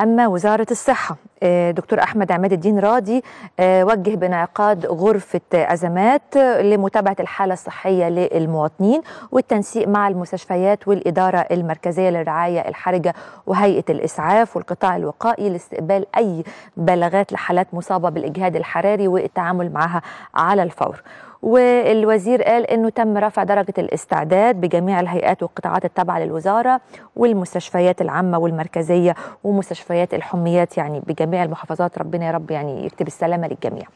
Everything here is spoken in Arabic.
أما وزارة الصحة آه، دكتور احمد عماد الدين راضي آه، وجه بانعقاد غرفه ازمات لمتابعه الحاله الصحيه للمواطنين والتنسيق مع المستشفيات والاداره المركزيه للرعايه الحرجه وهيئه الاسعاف والقطاع الوقائي لاستقبال اي بلاغات لحالات مصابه بالاجهاد الحراري والتعامل معها على الفور والوزير قال انه تم رفع درجه الاستعداد بجميع الهيئات والقطاعات التابعه للوزاره والمستشفيات العامه والمركزيه ومستشفيات الحميات يعني بجميع جميع المحافظات ربنا يا رب يعني يكتب السلامه للجميع